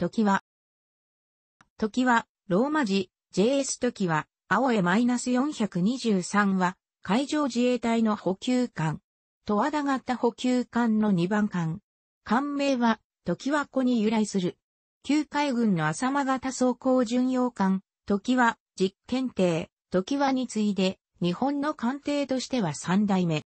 時は、時は、ローマ字、JS 時は、青江 -423 は、海上自衛隊の補給艦。だ和田型補給艦の2番艦。艦名は、時は子に由来する。旧海軍の浅間型装甲巡洋艦、時は、実験艇、時はに次いで、日本の艦艇としては3代目。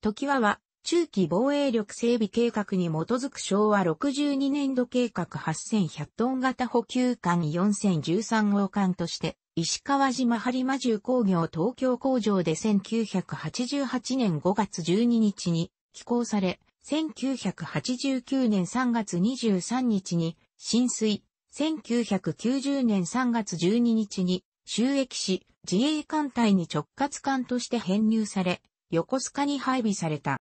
時はは、中期防衛力整備計画に基づく昭和62年度計画8100トン型補給艦4013号艦として、石川島播磨重工業東京工場で1988年5月12日に寄港され、1989年3月23日に浸水、1990年3月12日に収益し、自衛艦隊に直轄艦として編入され、横須賀に配備された。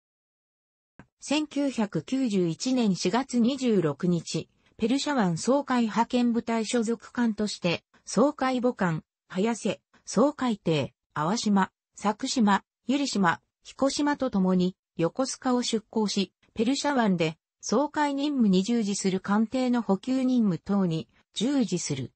1991年4月26日、ペルシャ湾総会派遣部隊所属艦として、総会母艦、早瀬、総海艇、淡島、佐久島、百合島、彦島と共に、横須賀を出港し、ペルシャ湾で、総会任務に従事する艦艇の補給任務等に従事する。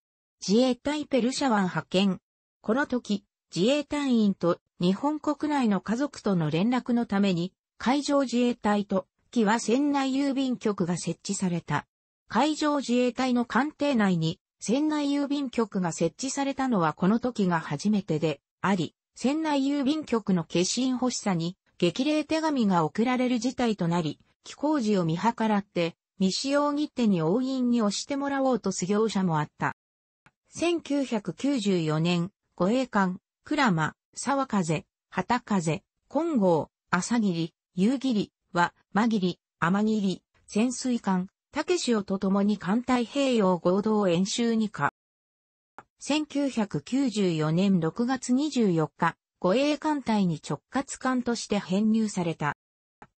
自衛隊ペルシャ湾派遣。この時、自衛隊員と日本国内の家族との連絡のために、海上自衛隊と、機は船内郵便局が設置された。海上自衛隊の艦艇内に、船内郵便局が設置されたのはこの時が初めてであり、船内郵便局の消印欲しさに激励手紙が送られる事態となり、寄港時を見計らって、未使用切手に応印に押してもらおうとす業者もあった。1994年、護衛艦、鞍馬、沢風、旗風、金剛、朝霧、夕霧は、間霧、天霧、潜水艦、竹おと共に艦隊平洋合同演習にか。1994年6月24日、護衛艦隊に直轄艦として編入された。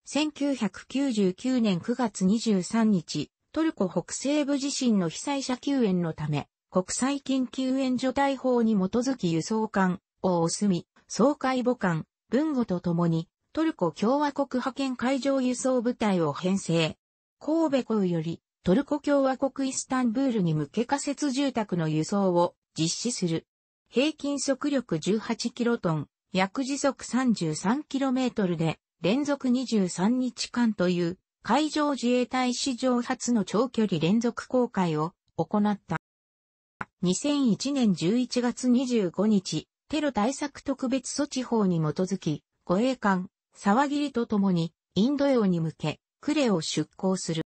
1999年9月23日、トルコ北西部地震の被災者救援のため、国際緊急援助隊法に基づき輸送艦、大隅、総海母艦、文後と共に、トルコ共和国派遣海上輸送部隊を編成。神戸港よりトルコ共和国イスタンブールに向け仮設住宅の輸送を実施する。平均速力18キロトン、約時速33キロメートルで連続23日間という海上自衛隊史上初の長距離連続航海を行った。2001年11月25日、テロ対策特別措置法に基づき、護衛艦、沢霧と共に、インド洋に向け、クレを出港する。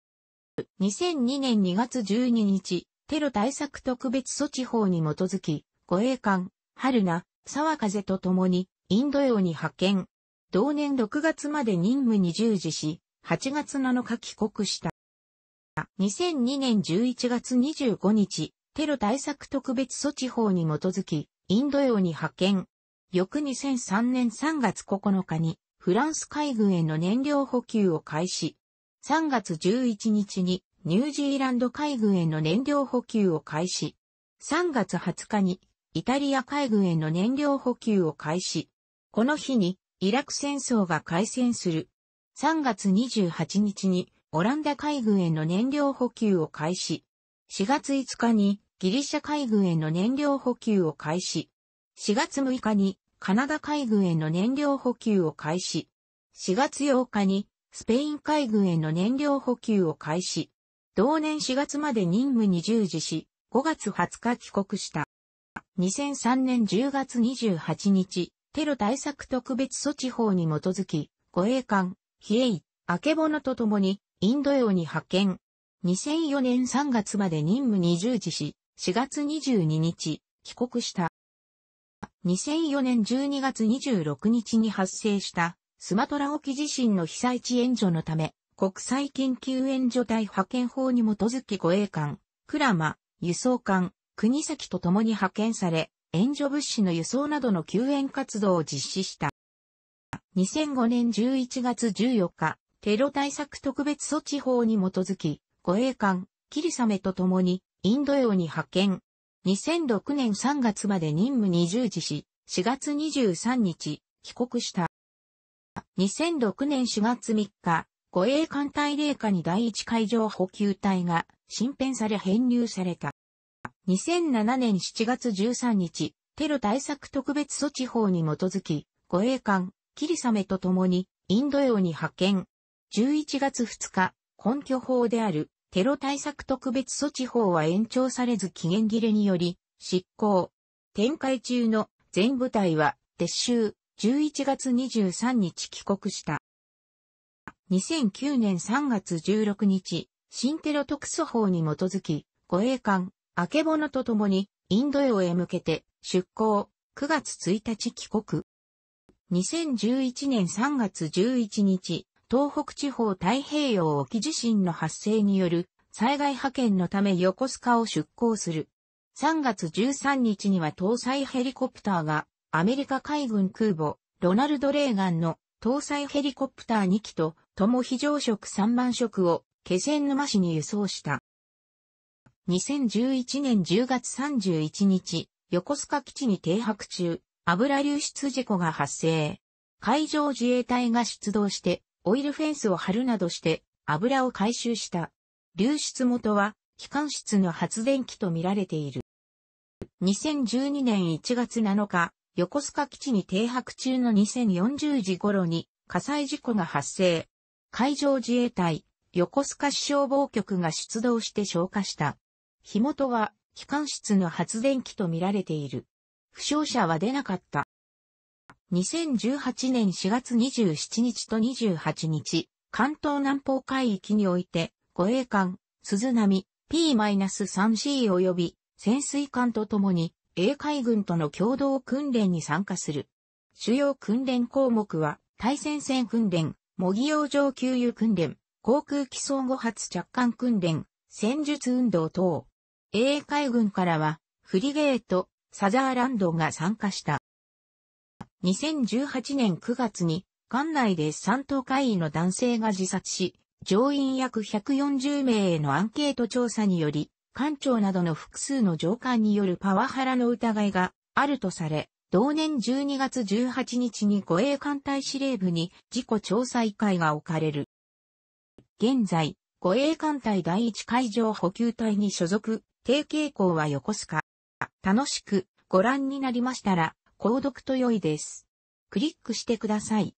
2002年2月12日、テロ対策特別措置法に基づき、護衛艦、春名、沢風と共に、インド洋に派遣。同年6月まで任務に従事し、8月7日帰国した。2002年11月25日、テロ対策特別措置法に基づき、インド洋に派遣。翌2003年3月9日に、フランス海軍への燃料補給を開始。3月11日にニュージーランド海軍への燃料補給を開始。3月20日にイタリア海軍への燃料補給を開始。この日にイラク戦争が開戦する。3月28日にオランダ海軍への燃料補給を開始。4月5日にギリシャ海軍への燃料補給を開始。4月6日にカナダ海軍への燃料補給を開始。4月8日にスペイン海軍への燃料補給を開始。同年4月まで任務に従事し、5月20日帰国した。2003年10月28日、テロ対策特別措置法に基づき、護衛艦、ヒエイ、アケボノと共に、インド洋に派遣。2004年3月まで任務に従事し、4月22日、帰国した。2004年12月26日に発生したスマトラ沖地震の被災地援助のため、国際緊急援助隊派遣法に基づき護衛艦、クラマ、輸送艦、国崎と共に派遣され、援助物資の輸送などの救援活動を実施した。2005年11月14日、テロ対策特別措置法に基づき、護衛艦、キリサメと共にインド洋に派遣、2006年3月まで任務に従事し、4月23日、帰国した。2006年4月3日、護衛艦隊霊下に第一海上補給隊が新編され編入された。2007年7月13日、テロ対策特別措置法に基づき、護衛艦、キリサメと共にインド洋に派遣。11月2日、根拠法であるテロ対策特別措置法は延長されず期限切れにより、執行。展開中の全部隊は撤収、11月23日帰国した。2009年3月16日、新テロ特措法に基づき、護衛艦、あけぼのと共に、インド洋へ向けて出港、9月1日帰国。2011年3月11日、東北地方太平洋沖地震の発生による災害派遣のため横須賀を出港する。3月13日には搭載ヘリコプターがアメリカ海軍空母ロナルド・レーガンの搭載ヘリコプター2機と共非常食3万食を気仙沼市に輸送した。2011年10月31日、横須賀基地に停泊中、油流出事故が発生。海上自衛隊が出動してオイルフェンスを張るなどして油を回収した。流出元は機関室の発電機とみられている。2012年1月7日、横須賀基地に停泊中の2040時頃に火災事故が発生。海上自衛隊、横須賀市消防局が出動して消火した。火元は機関室の発電機とみられている。負傷者は出なかった。2018年4月27日と28日、関東南方海域において、護衛艦、鈴波、P-3C 及び潜水艦とともに、英海軍との共同訓練に参加する。主要訓練項目は、対戦線訓練、模擬洋上給油訓練、航空機装互発着艦訓練、戦術運動等。英海軍からは、フリゲート、サザーランドが参加した。2018年9月に、館内で3等会員の男性が自殺し、乗員約140名へのアンケート調査により、館長などの複数の上官によるパワハラの疑いがあるとされ、同年12月18日に護衛艦隊司令部に事故調査委会が置かれる。現在、護衛艦隊第一海上補給隊に所属、低傾向は横須賀。楽しくご覧になりましたら、購読と良いです。クリックしてください。